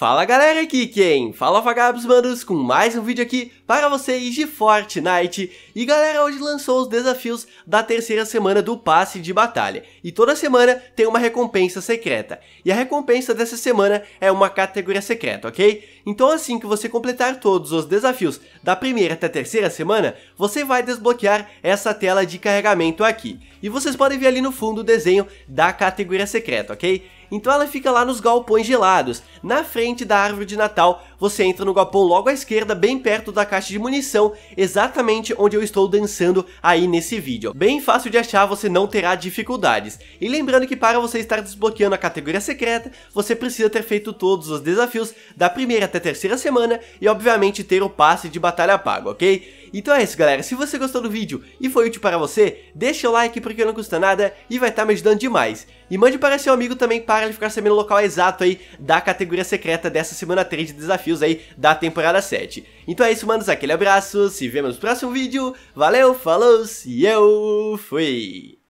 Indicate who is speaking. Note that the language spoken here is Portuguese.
Speaker 1: Fala galera, aqui quem? Fala vagabos manos com mais um vídeo aqui para vocês de Fortnite E galera, hoje lançou os desafios da terceira semana do passe de batalha E toda semana tem uma recompensa secreta E a recompensa dessa semana é uma categoria secreta, ok? Então assim que você completar todos os desafios da primeira até terceira semana Você vai desbloquear essa tela de carregamento aqui e vocês podem ver ali no fundo o desenho da categoria secreta, ok? Então ela fica lá nos galpões gelados. Na frente da árvore de Natal, você entra no galpão logo à esquerda, bem perto da caixa de munição, exatamente onde eu estou dançando aí nesse vídeo. Bem fácil de achar, você não terá dificuldades. E lembrando que para você estar desbloqueando a categoria secreta, você precisa ter feito todos os desafios da primeira até terceira semana e obviamente ter o passe de batalha pago, ok? Então é isso galera, se você gostou do vídeo e foi útil para você, deixa o like porque não custa nada e vai estar tá me ajudando demais. E mande para seu amigo também para ele ficar sabendo o local exato aí da categoria secreta dessa semana 3 de desafios aí da temporada 7. Então é isso manos, aquele abraço, se vemos no próximo vídeo, valeu, falou e eu fui!